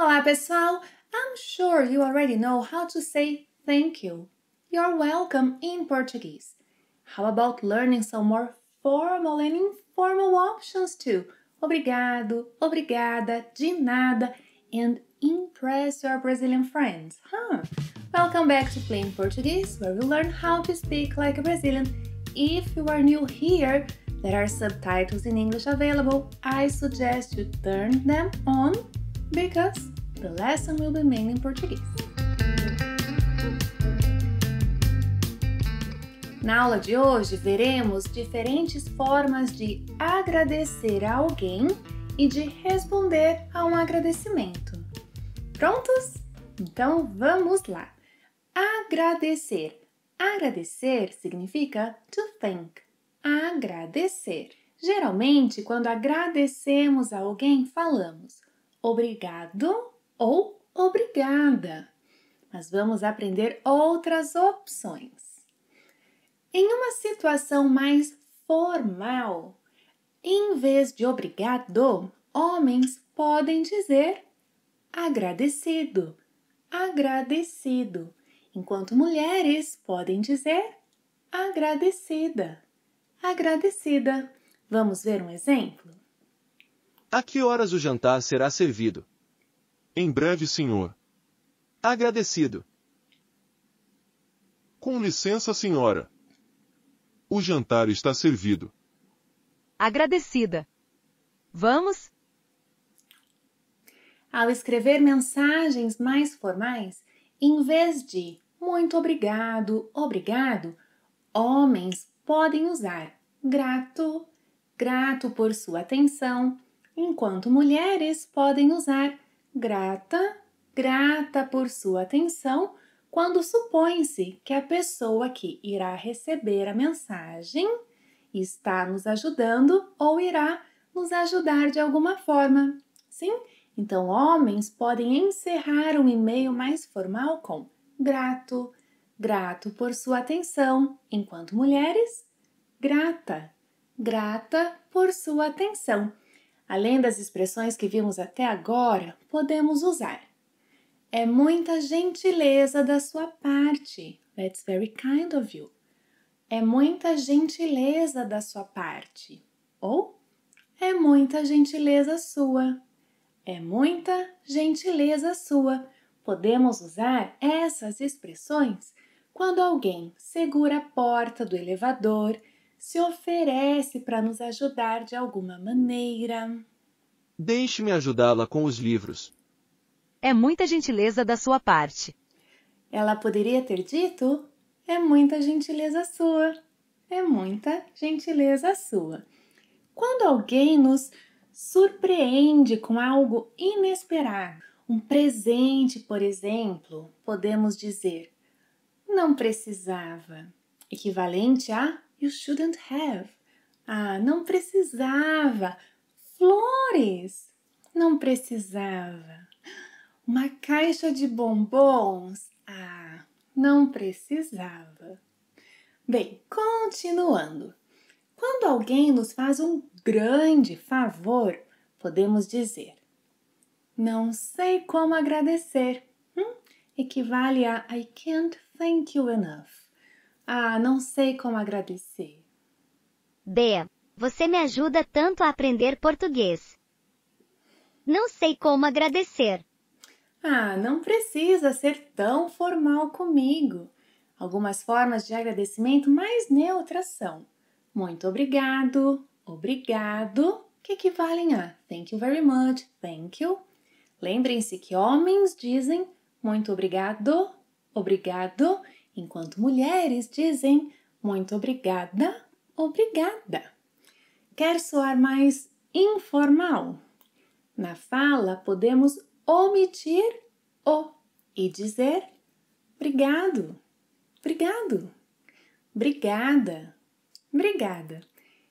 Olá, pessoal! I'm sure you already know how to say thank you. You're welcome in Portuguese. How about learning some more formal and informal options too? Obrigado, obrigada, de nada, and impress your Brazilian friends, huh? Welcome back to Plain Portuguese, where we learn how to speak like a Brazilian. If you are new here, there are subtitles in English available. I suggest you turn them on because the lesson will be mainly in Portuguese. Na aula de hoje, veremos diferentes formas de agradecer a alguém e de responder a um agradecimento. Prontos? Então vamos lá! Agradecer. Agradecer significa to thank. Agradecer. Geralmente, quando agradecemos a alguém, falamos obrigado ou obrigada. Mas vamos aprender outras opções. Em uma situação mais formal, em vez de obrigado, homens podem dizer agradecido, agradecido, enquanto mulheres podem dizer agradecida, agradecida. Vamos ver um exemplo? A que horas o jantar será servido? Em breve, senhor. Agradecido. Com licença, senhora. O jantar está servido. Agradecida. Vamos? Ao escrever mensagens mais formais, em vez de muito obrigado, obrigado, homens podem usar grato, grato por sua atenção enquanto mulheres podem usar grata, grata por sua atenção quando supõe-se que a pessoa que irá receber a mensagem está nos ajudando ou irá nos ajudar de alguma forma. Sim, então homens podem encerrar um e-mail mais formal com grato, grato por sua atenção, enquanto mulheres, grata, grata por sua atenção. Além das expressões que vimos até agora, podemos usar. É muita gentileza da sua parte. That's very kind of you. É muita gentileza da sua parte. Ou é muita gentileza sua. É muita gentileza sua. Podemos usar essas expressões quando alguém segura a porta do elevador se oferece para nos ajudar de alguma maneira. Deixe-me ajudá-la com os livros. É muita gentileza da sua parte. Ela poderia ter dito: é muita gentileza sua. É muita gentileza sua. Quando alguém nos surpreende com algo inesperado, um presente, por exemplo, podemos dizer: não precisava, equivalente a You shouldn't have. Ah, não precisava. Flores. Não precisava. Uma caixa de bombons. Ah, não precisava. Bem, continuando. Quando alguém nos faz um grande favor, podemos dizer: Não sei como agradecer. Hum? Equivale a I can't thank you enough. Ah, não sei como agradecer. Bea, você me ajuda tanto a aprender português. Não sei como agradecer. Ah, não precisa ser tão formal comigo. Algumas formas de agradecimento mais neutras são muito obrigado, obrigado, que equivalem a thank you very much, thank you. Lembrem-se que homens dizem muito obrigado, obrigado enquanto mulheres dizem muito obrigada, obrigada. Quer soar mais informal? Na fala, podemos omitir o e dizer obrigado, obrigado, obrigada, obrigada.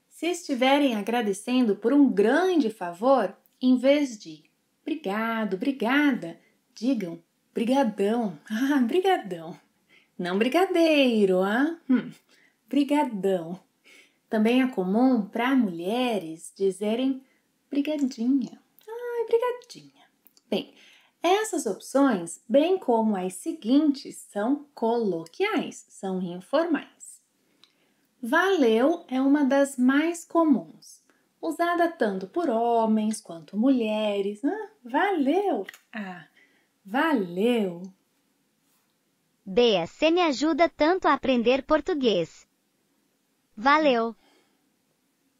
Se estiverem agradecendo por um grande favor, em vez de obrigado, obrigada, digam brigadão, ah, brigadão. Não brigadeiro, ah? Hum, brigadão. Também é comum para mulheres dizerem brigadinha. Ai, brigadinha. Bem, essas opções, bem como as seguintes, são coloquiais, são informais. Valeu é uma das mais comuns, usada tanto por homens quanto mulheres. Ah, valeu! Ah, valeu! Bea, você me ajuda tanto a aprender português. Valeu.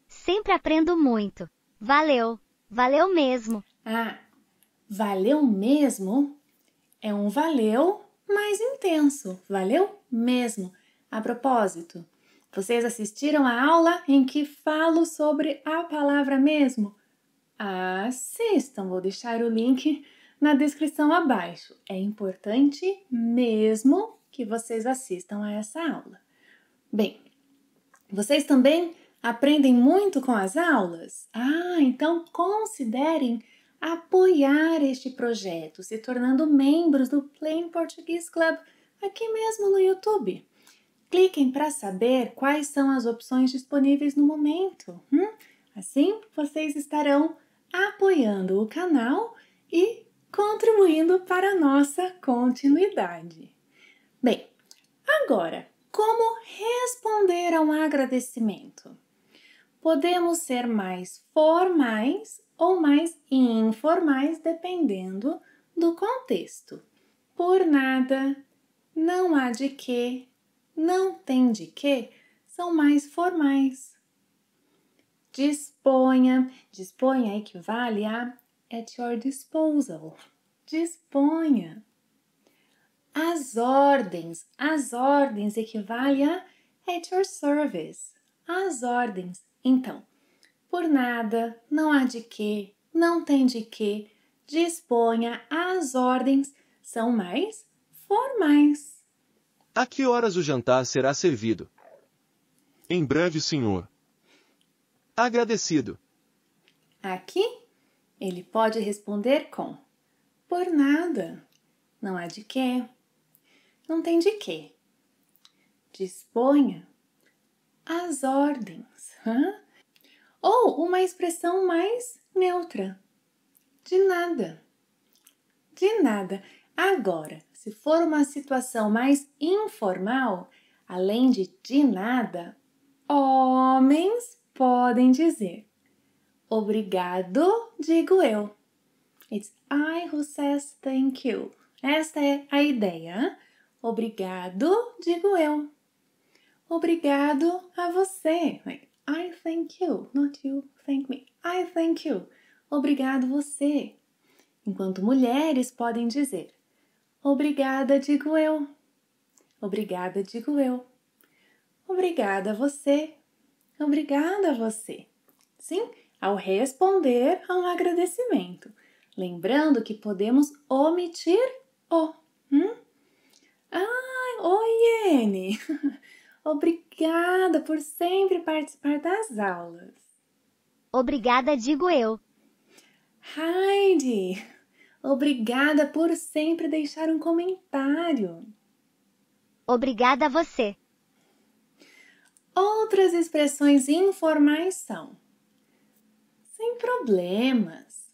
Sempre aprendo muito. Valeu. Valeu mesmo. Ah, valeu mesmo é um valeu mais intenso. Valeu mesmo. A propósito, vocês assistiram a aula em que falo sobre a palavra mesmo? Assistam, vou deixar o link na descrição abaixo. É importante mesmo que vocês assistam a essa aula. Bem, vocês também aprendem muito com as aulas? Ah, então considerem apoiar este projeto, se tornando membros do Plain Portuguese Club aqui mesmo no YouTube. Cliquem para saber quais são as opções disponíveis no momento. Hum? Assim, vocês estarão apoiando o canal e contribuindo para a nossa continuidade. Bem, agora, como responder a um agradecimento? Podemos ser mais formais ou mais informais, dependendo do contexto. Por nada, não há de que, não tem de que, são mais formais. Disponha, disponha equivale a at your disposal. Disponha. As ordens, as ordens equivale a at your service. As ordens. Então, por nada, não há de que, não tem de que, disponha, as ordens são mais formais. A que horas o jantar será servido? Em breve, senhor. Agradecido. Aqui ele pode responder com: Por nada. Não há de quê. Não tem de quê. Disponha as ordens. Hã? Ou uma expressão mais neutra: De nada. De nada. Agora, se for uma situação mais informal, além de de nada, homens podem dizer obrigado, digo eu. It's I who says thank you. Esta é a ideia. Obrigado, digo eu. Obrigado a você. Like, I thank you, not you thank me. I thank you. Obrigado você. Enquanto mulheres podem dizer: Obrigada, digo eu. Obrigada, digo eu. Obrigada você. Obrigada você. Sim? ao responder a um agradecimento, lembrando que podemos omitir o. Hum? Ah, oi, N, Obrigada por sempre participar das aulas. Obrigada, digo eu. Heidi, obrigada por sempre deixar um comentário. Obrigada a você. Outras expressões informais são sem problemas.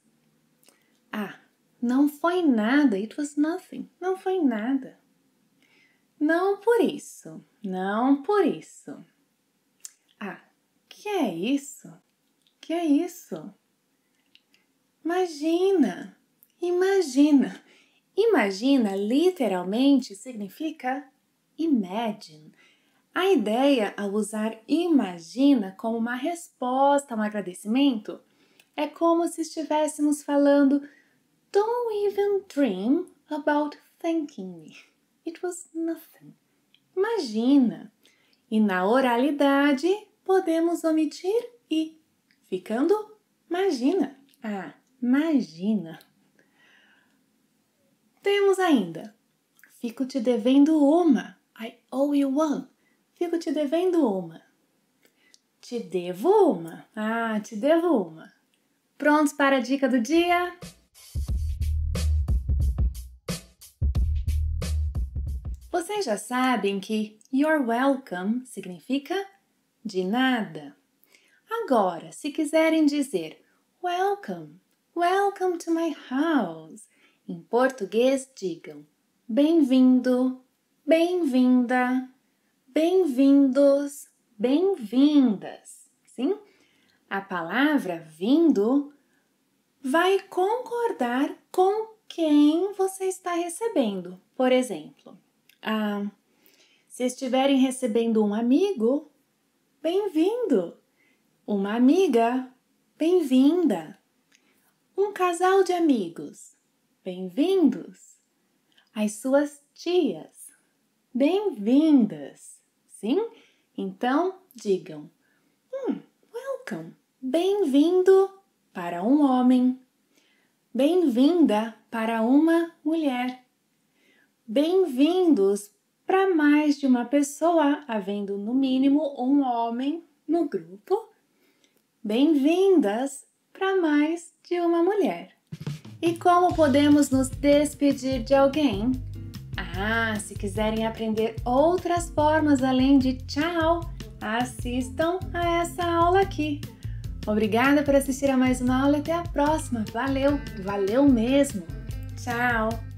Ah, não foi nada. It was nothing. Não foi nada. Não por isso. Não por isso. Ah, que é isso? Que é isso? Imagina. Imagina. Imagina literalmente significa imagine. A ideia ao usar imagina como uma resposta a um agradecimento é como se estivéssemos falando Don't even dream about thanking me. It was nothing. Imagina! E na oralidade podemos omitir e, ficando, imagina. Ah, imagina. Temos ainda. Fico te devendo uma. I owe you one. Fico te devendo uma. Te devo uma. Ah, te devo uma. Prontos para a dica do dia? Vocês já sabem que you're welcome significa de nada. Agora, se quiserem dizer welcome, welcome to my house, em português digam bem-vindo, bem-vinda, bem-vindos, bem-vindas. Sim? A palavra vindo vai concordar com quem você está recebendo. Por exemplo, ah, se estiverem recebendo um amigo, bem-vindo. Uma amiga, bem-vinda. Um casal de amigos, bem-vindos. As suas tias, bem-vindas. Sim? Então digam: hum, welcome, bem-vindo para um homem, bem-vinda para uma mulher. Bem-vindos para mais de uma pessoa, havendo no mínimo um homem no grupo. Bem-vindas para mais de uma mulher. E como podemos nos despedir de alguém? Ah, se quiserem aprender outras formas além de tchau, assistam a essa aula aqui. Obrigada por assistir a mais uma aula e até a próxima. Valeu, valeu mesmo. Tchau.